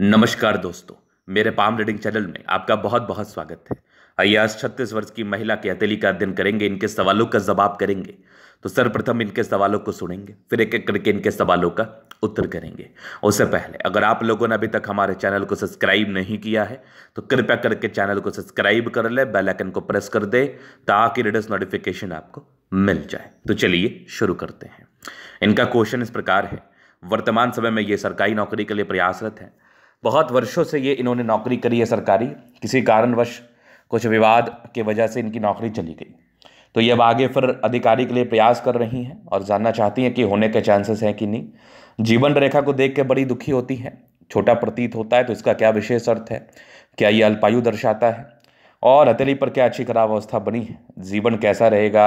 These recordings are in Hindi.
नमस्कार दोस्तों मेरे पाम रीडिंग चैनल में आपका बहुत बहुत स्वागत है आइए आज छत्तीस वर्ष की महिला के हथेली का अध्ययन करेंगे इनके सवालों का जवाब करेंगे तो सर्वप्रथम इनके सवालों को सुनेंगे फिर एक एक करके इनके सवालों का उत्तर करेंगे उससे पहले अगर आप लोगों ने अभी तक हमारे चैनल को सब्सक्राइब नहीं किया है तो कृपया करके चैनल को सब्सक्राइब कर ले बेलाइकन को प्रेस कर दे ताकि लेटेस्ट नोटिफिकेशन आपको मिल जाए तो चलिए शुरू करते हैं इनका क्वेश्चन इस प्रकार है वर्तमान समय में ये सरकारी नौकरी के लिए प्रयासरत हैं बहुत वर्षों से ये इन्होंने नौकरी करी है सरकारी किसी कारणवश कुछ विवाद के वजह से इनकी नौकरी चली गई तो ये अब आगे फिर अधिकारी के लिए प्रयास कर रही हैं और जानना चाहती हैं कि होने के चांसेस हैं कि नहीं जीवन रेखा को देख के बड़ी दुखी होती हैं छोटा प्रतीत होता है तो इसका क्या विशेष अर्थ है क्या ये अल्पायु दर्शाता है और हथेली पर क्या अच्छी खराब अवस्था बनी है जीवन कैसा रहेगा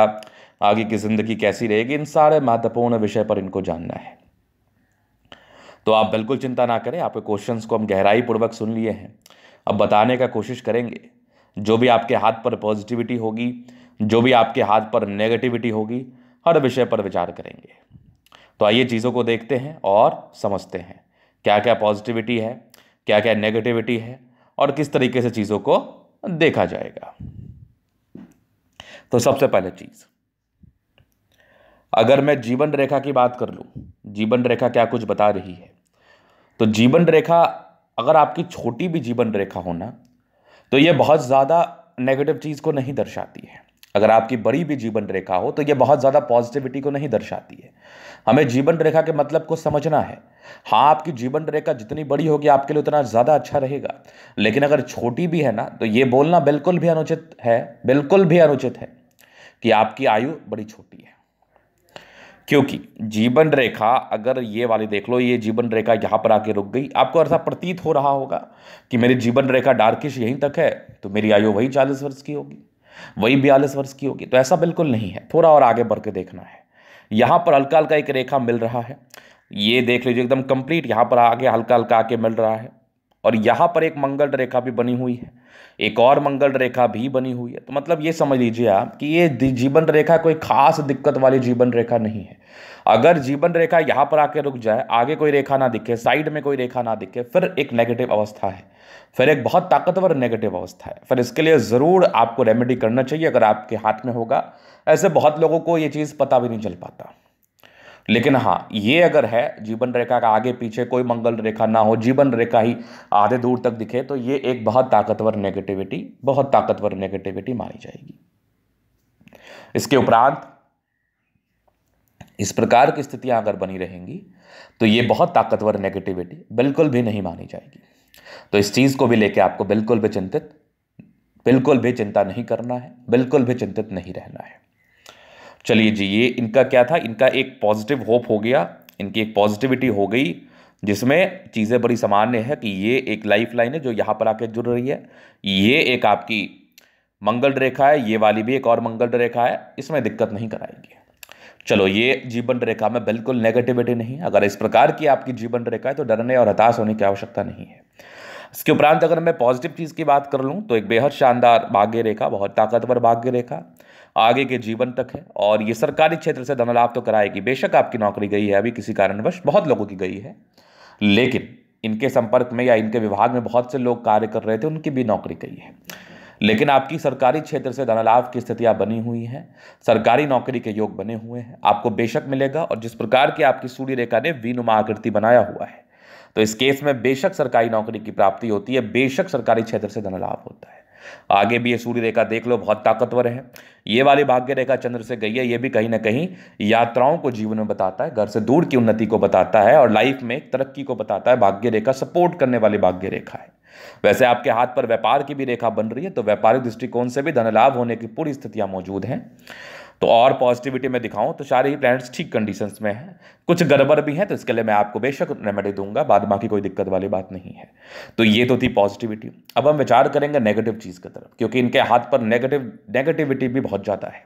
आगे की ज़िंदगी कैसी रहेगी इन सारे महत्वपूर्ण विषय पर इनको जानना है तो आप बिल्कुल चिंता ना करें आपके क्वेश्चंस को हम गहराई पूर्वक सुन लिए हैं अब बताने का कोशिश करेंगे जो भी आपके हाथ पर पॉजिटिविटी होगी जो भी आपके हाथ पर नेगेटिविटी होगी हर विषय पर विचार करेंगे तो आइए चीज़ों को देखते हैं और समझते हैं क्या क्या पॉजिटिविटी है क्या क्या नेगेटिविटी है और किस तरीके से चीज़ों को देखा जाएगा तो सबसे पहले चीज़ अगर मैं जीवन रेखा की बात कर लूँ जीवन रेखा क्या कुछ बता रही है तो जीवन रेखा अगर आपकी छोटी भी जीवन रेखा हो ना तो ये बहुत ज़्यादा नेगेटिव चीज़ को नहीं दर्शाती है अगर आपकी बड़ी भी जीवन रेखा हो तो ये बहुत ज़्यादा पॉजिटिविटी को नहीं दर्शाती है हमें जीवन रेखा के मतलब को समझना है हाँ आपकी जीवन रेखा जितनी बड़ी होगी आपके लिए उतना ज़्यादा अच्छा रहेगा लेकिन अगर छोटी भी है ना तो ये बोलना बिल्कुल भी अनुचित है बिल्कुल भी अनुचित है कि आपकी आयु बड़ी छोटी है क्योंकि जीवन रेखा अगर ये वाली देख लो ये जीवन रेखा यहाँ पर आके रुक गई आपको ऐसा प्रतीत हो रहा होगा कि मेरी जीवन रेखा डार्किश यहीं तक है तो मेरी आयु वही चालीस वर्ष की होगी वही बयालीस वर्ष की होगी तो ऐसा बिल्कुल नहीं है थोड़ा और आगे बढ़ के देखना है यहाँ पर हल्का हल्का एक रेखा मिल रहा है ये देख लीजिए एकदम कंप्लीट यहाँ पर आगे हल्का हल्का आके मिल रहा है और यहाँ पर एक मंगल रेखा भी बनी हुई है एक और मंगल रेखा भी बनी हुई है तो मतलब ये समझ लीजिए आप कि ये जीवन रेखा कोई खास दिक्कत वाली जीवन रेखा नहीं है अगर जीवन रेखा यहाँ पर आके रुक जाए आगे कोई रेखा ना दिखे साइड में कोई रेखा ना दिखे फिर एक नेगेटिव अवस्था है फिर एक बहुत ताकतवर नेगेटिव अवस्था है फिर इसके लिए ज़रूर आपको रेमेडी करना चाहिए अगर आपके हाथ में होगा ऐसे बहुत लोगों को ये चीज़ पता भी नहीं चल पाता लेकिन हाँ ये अगर है जीवन रेखा का आगे पीछे कोई मंगल रेखा ना हो जीवन रेखा ही आधे दूर तक दिखे तो ये एक बहुत ताकतवर नेगेटिविटी बहुत ताकतवर नेगेटिविटी मानी जाएगी इसके उपरांत इस प्रकार की स्थितियां अगर बनी रहेंगी तो ये बहुत ताकतवर नेगेटिविटी बिल्कुल भी नहीं मानी जाएगी तो इस चीज़ को भी लेके आपको बिल्कुल भी चिंतित बिल्कुल भी चिंता नहीं करना है बिल्कुल भी चिंतित नहीं रहना है चलिए जी ये इनका क्या था इनका एक पॉजिटिव होप हो गया इनकी एक पॉजिटिविटी हो गई जिसमें चीज़ें बड़ी सामान्य है कि ये एक लाइफ लाइन है जो यहाँ पर आके जुड़ रही है ये एक आपकी मंगल रेखा है ये वाली भी एक और मंगल रेखा है इसमें दिक्कत नहीं कराएगी चलो ये जीवन रेखा में बिल्कुल नेगेटिविटी नहीं अगर इस प्रकार की आपकी जीवन रेखा है तो डरने और हताश होने की आवश्यकता नहीं है इसके उपरांत अगर मैं पॉजिटिव चीज़ की बात कर लूँ तो एक बेहद शानदार भाग्य रेखा बहुत ताकतवर भाग्य रेखा आगे के जीवन तक है और ये सरकारी क्षेत्र से धनलाभ तो कराएगी बेशक आपकी नौकरी गई है अभी किसी कारणवश बहुत लोगों की गई है लेकिन इनके संपर्क में या इनके विभाग में बहुत से लोग कार्य कर रहे थे उनकी भी नौकरी गई है लेकिन आपकी सरकारी क्षेत्र से धनलाभ की स्थितियाँ बनी हुई हैं सरकारी नौकरी के योग बने हुए हैं आपको बेशक मिलेगा और जिस प्रकार की आपकी सूर्य रेखा ने वीनुमा आकृति बनाया हुआ है तो इस केस में बेशक सरकारी नौकरी की प्राप्ति होती है बेशक सरकारी क्षेत्र से धनलाभ होता है आगे भी ये सूर्य रेखा देख लो बहुत ताकतवर है ये वाली भाग्य रेखा चंद्र से गई है ये भी कहीं ना कहीं यात्राओं को जीवन में बताता है घर से दूर की उन्नति को बताता है और लाइफ में तरक्की को बताता है भाग्य रेखा सपोर्ट करने वाली भाग्य रेखा है वैसे आपके हाथ पर व्यापार की भी रेखा बन रही है तो व्यापारिक दृष्टिकोण से भी धन लाभ होने की पूरी स्थितियां मौजूद हैं तो और पॉजिटिविटी में दिखाऊं तो सारे ही प्लैनेट्स ठीक कंडीशन में हैं कुछ गड़बड़ भी हैं तो इसके लिए मैं आपको बेशक रेमेडी दूंगा बाद बाकी कोई दिक्कत वाली बात नहीं है तो ये तो थी पॉजिटिविटी अब हम विचार करेंगे नेगेटिव चीज़ की तरफ क्योंकि इनके हाथ पर नेगेटिव नेगेटिविटी भी बहुत ज़्यादा है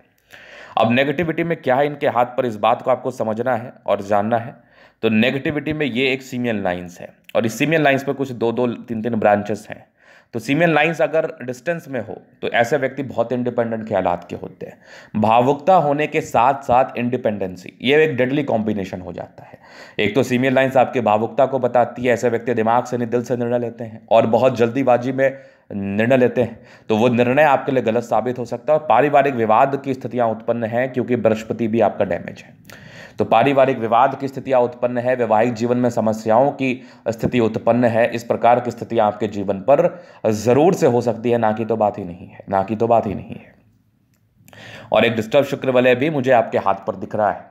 अब नेगेटिविटी में क्या है इनके हाथ पर इस बात को आपको समझना है और जानना है तो नेगेटिविटी में ये एक सीमियल लाइन्स है और इस सीमियल लाइन्स पर कुछ दो दो तीन तीन ब्रांचेस हैं तो सीमेन लाइंस अगर डिस्टेंस में हो तो ऐसे व्यक्ति बहुत इंडिपेंडेंट ख्याल के होते हैं भावुकता होने के साथ साथ इंडिपेंडेंसी ये एक डेडली कॉम्बिनेशन हो जाता है एक तो सीमेन लाइंस आपके भावुकता को बताती है ऐसे व्यक्ति दिमाग से नहीं दिल से निर्णय लेते हैं और बहुत जल्दीबाजी में निर्णय लेते हैं तो वो निर्णय आपके लिए गलत साबित हो सकता है और पारिवारिक विवाद की स्थितियाँ उत्पन्न हैं क्योंकि बृहस्पति भी आपका डैमेज है तो पारिवारिक विवाद की स्थितियाँ उत्पन्न है वैवाहिक जीवन में समस्याओं की स्थिति उत्पन्न है इस प्रकार की स्थितियाँ आपके जीवन पर ज़रूर से हो सकती है ना कि तो बात ही नहीं है ना कि तो बात ही नहीं है और एक डिस्टर्ब शुक्र वलय भी मुझे आपके हाथ पर दिख रहा है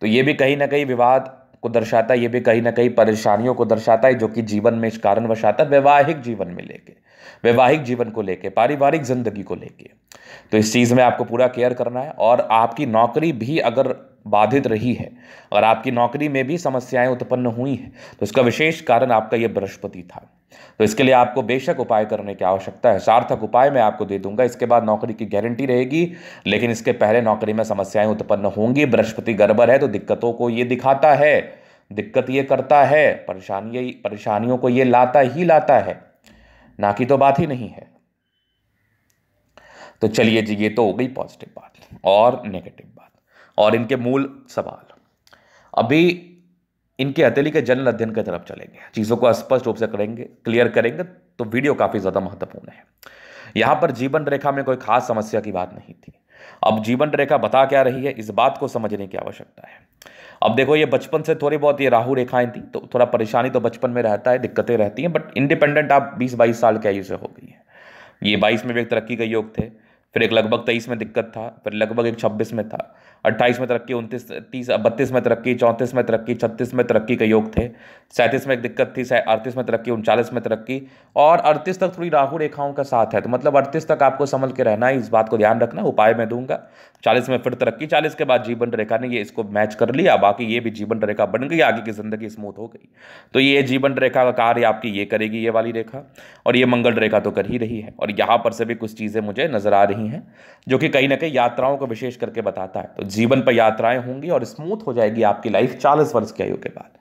तो ये भी कहीं ना कहीं विवाद को दर्शाता है ये भी कहीं ना कहीं परेशानियों को दर्शाता है जो कि जीवन में इस कारण वशाता है वैवाहिक जीवन में लेके वैवाहिक जीवन को लेके पारिवारिक जिंदगी को लेके तो इस चीज़ में आपको पूरा केयर करना है और आपकी नौकरी भी अगर बाधित रही है और आपकी नौकरी में भी समस्याएं उत्पन्न हुई हैं तो इसका विशेष कारण आपका यह बृहस्पति था तो इसके लिए आपको बेशक उपाय करने की आवश्यकता है सार्थक उपाय मैं आपको दे दूंगा इसके बाद नौकरी की गारंटी रहेगी लेकिन इसके पहले नौकरी में समस्याएं उत्पन्न होंगी बृहस्पति गड़बड़ है तो दिक्कतों को ये दिखाता है दिक्कत ये करता है परेशानी परेशानियों को ये लाता ही लाता है ना कि तो बात ही नहीं है तो चलिए जी ये तो हो गई पॉजिटिव बात और नेगेटिव बात और इनके मूल सवाल अभी इनके हथेली के जनरल अध्ययन की तरफ चलेंगे चीज़ों को स्पष्ट रूप से करेंगे क्लियर करेंगे तो वीडियो काफ़ी ज़्यादा महत्वपूर्ण है यहां पर जीवन रेखा में कोई खास समस्या की बात नहीं थी अब जीवन रेखा बता क्या रही है इस बात को समझने की आवश्यकता है अब देखो ये बचपन से थोड़ी बहुत ये राहु रेखाएं थी तो थोड़ा परेशानी तो बचपन में रहता है दिक्कतें रहती हैं बट इंडिपेंडेंट आप 20-22 साल के आयु से हो गई है ये 22 में भी एक तरक्की का योग थे फिर एक लगभग तेईस में दिक्कत था फिर लगभग एक छब्बीस में था अट्ठाईस में तरक्की उनतीस तीस बत्तीस में तरक्की चौंतीस में तरक्की छत्तीस में तरक्की के योग थे सैंतीस में एक दिक्कत थी अड़तीस में तरक्की उनचालीस में तरक्की और अड़तीस तक थोड़ी राहु रेखाओं का साथ है तो मतलब अड़तीस तक आपको संभल के रहना है इस बात को ध्यान रखना उपाय मैं दूंगा चालीस में फिर तरक्की चालीस के बाद जीवन रेखा ने ये इसको मैच कर लिया बाकी ये भी जीवन रेखा बन गई आगे की ज़िंदगी स्मूथ हो गई तो ये जीवन रेखा का कार्य आपकी ये करेगी ये वाली रेखा और ये मंगल रेखा तो कर ही रही है और यहाँ पर से भी कुछ चीज़ें मुझे नज़र आ रही ही है जो कि कहीं ना कहीं यात्राओं को विशेष करके बताता है तो जीवन पर यात्राएं होंगी और स्मूथ हो जाएगी आपकी लाइफ चालीस वर्ष की आयु के बाद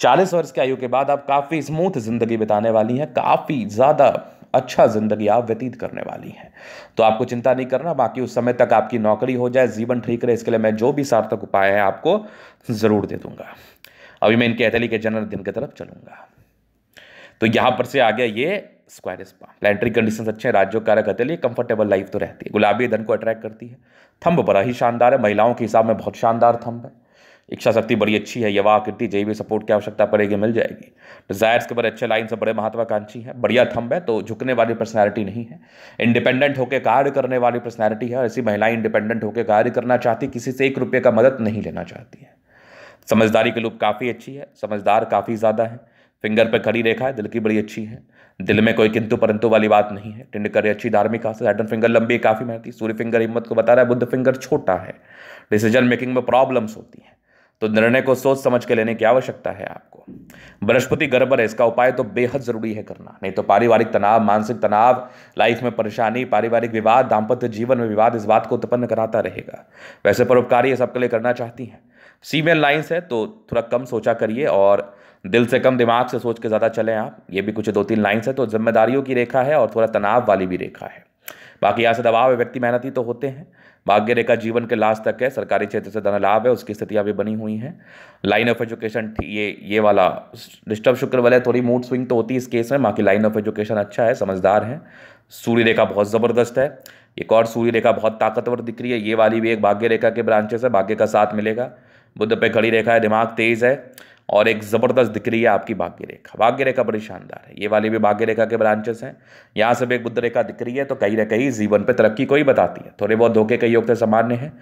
चालीस वर्ष की आयु के बाद आप काफ़ी स्मूथ ज़िंदगी बिताने वाली हैं काफ़ी ज़्यादा अच्छा ज़िंदगी आप व्यतीत करने वाली हैं तो आपको चिंता नहीं करना बाकी उस समय तक आपकी नौकरी हो जाए जीवन ठीक रहे इसके लिए मैं जो भी सार्थक उपाय है आपको ज़रूर दे दूंगा अभी मैं इनके अतली के जन्मदिन की तरफ चलूंगा तो यहां पर से आ गया ये स्क्वायर स्पा प्लानिटरी कंडीशन अच्छे हैं राज्यों कारक लिए कंफर्टेबल लाइफ तो रहती है गुलाबी धन को अट्रैक्ट करती है थंब बड़ा ही शानदार है महिलाओं के हिसाब में बहुत शानदार थंब है इच्छा शक्ति बड़ी अच्छी है यवा आकृति जय भी सपोर्ट की आवश्यकता पड़ेगी मिल जाएगी डिजायर्स के बड़े अच्छे लाइन से बड़े महत्वाकांक्षी है बढ़िया थंब है तो झुकने वाली पर्सनैलिटी नहीं है इंडिपेंडेंट होकर कार्य करने वाली पर्सनैलिटी है और ऐसी महिलाएं इंडिपेंडेंट होकर कार्य करना चाहती किसी से एक रुपये का मदद नहीं लेना चाहती है समझदारी के लुप काफ़ी अच्छी है समझदार काफ़ी ज़्यादा है फिंगर पर खड़ी रेखा है दिल की बड़ी अच्छी है दिल में कोई किंतु परंतु वाली बात नहीं है करी अच्छी धार्मिक आस्था सैटन फिंगर लंबी काफ़ी मारती सूर्य फिंगर हिम्मत को बता रहा है बुद्ध फिंगर छोटा है डिसीजन मेकिंग में प्रॉब्लम्स होती हैं तो निर्णय को सोच समझ के लेने की आवश्यकता है आपको बृहस्पति गड़बड़ है इसका उपाय तो बेहद ज़रूरी है करना नहीं तो पारिवारिक तनाव मानसिक तनाव लाइफ में परेशानी पारिवारिक विवाद दाम्पत्य जीवन में विवाद इस बात को उत्पन्न कराता रहेगा वैसे परोपकारी सबके लिए करना चाहती हैं सीमेल लाइन्स है तो थोड़ा कम सोचा करिए और दिल से कम दिमाग से सोच के ज़्यादा चलें आप ये भी कुछ दो तीन लाइन्स है तो जिम्मेदारियों की रेखा है और थोड़ा तनाव वाली भी रेखा है बाकी यहाँ से दबाव है व्यक्ति मेहनती तो होते हैं भाग्य रेखा जीवन के लास्ट तक है सरकारी क्षेत्र से धन लाभ है उसकी स्थितियाँ भी बनी हुई हैं लाइन ऑफ एजुकेशन ये ये वाला डिस्टर्ब शुक्र वाले थोड़ी मूड स्विंग तो होती है इस केस में बाकी लाइन ऑफ एजुकेशन अच्छा है समझदार है सूर्य रेखा बहुत ज़बरदस्त है एक और सूर्य रेखा बहुत ताकतवर दिख रही है ये वाली भी एक भाग्य रेखा के ब्रांचेस है भाग्य का साथ मिलेगा बुद्ध पे खड़ी रेखा है दिमाग तेज़ है और एक ज़बरदस्त दिख रही है आपकी भाग्य रेखा भाग्य रेखा बड़ी शानदार है ये वाली भी भाग्य रेखा के ब्रांचेस हैं यहाँ से भी एक बुद्ध रेखा दिख रही है तो कहीं ना कहीं जीवन पर तरक्की को ही बताती है थोड़े बहुत धोखे कई योग से सामान्य है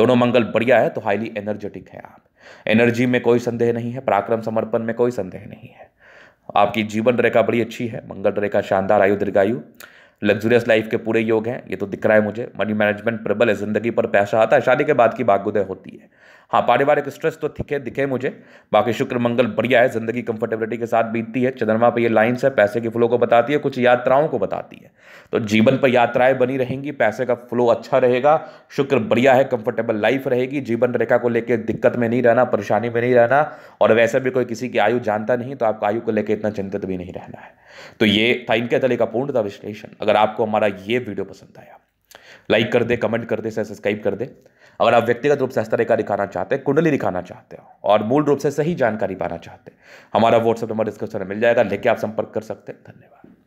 दोनों मंगल बढ़िया है तो हाईली एनर्जेटिक है आप एनर्जी में कोई संदेह नहीं है पराक्रम समर्पण में कोई संदेह नहीं है आपकी जीवन रेखा बड़ी अच्छी है मंगल रेखा शानदार आयु दीर्घायु लग्जरियस लाइफ के पूरे योग हैं ये तो दिख रहा है मुझे मनी मैनेजमेंट प्रबल है जिंदगी पर पैसा आता है शादी के बाद की भाग्योदय होती है हाँ पारिवारिक स्ट्रेस तो दिखे दिखे मुझे बाकी शुक्र मंगल बढ़िया है ज़िंदगी कंफर्टेबिलिटी के साथ बीतती है चंद्रमा पर ये लाइन्स है पैसे के फ्लो को बताती है कुछ यात्राओं को बताती है तो जीवन पर यात्राएं बनी रहेंगी पैसे का फ्लो अच्छा रहेगा शुक्र बढ़िया है कंफर्टेबल लाइफ रहेगी जीवन रेखा को लेकर दिक्कत में नहीं रहना परेशानी में नहीं रहना और वैसे भी कोई किसी की आयु जानता नहीं तो आपका आयु को लेकर इतना चिंतित भी नहीं रहना है तो ये था इनके तले का पूर्णता विश्लेषण अगर आपको हमारा ये वीडियो पसंद आया लाइक कर दे कमेंट कर दे सब्सक्राइब कर दे अगर आप व्यक्तिगत रूप से हस्तरेखा दिखाना चाहते हैं कुंडली दिखाना चाहते हो और मूल रूप से सही जानकारी पाना चाहते हैं हमारा व्हाट्सअप नंबर डिस्क्रिप्शन में मिल जाएगा लेके आप संपर्क कर सकते हैं धन्यवाद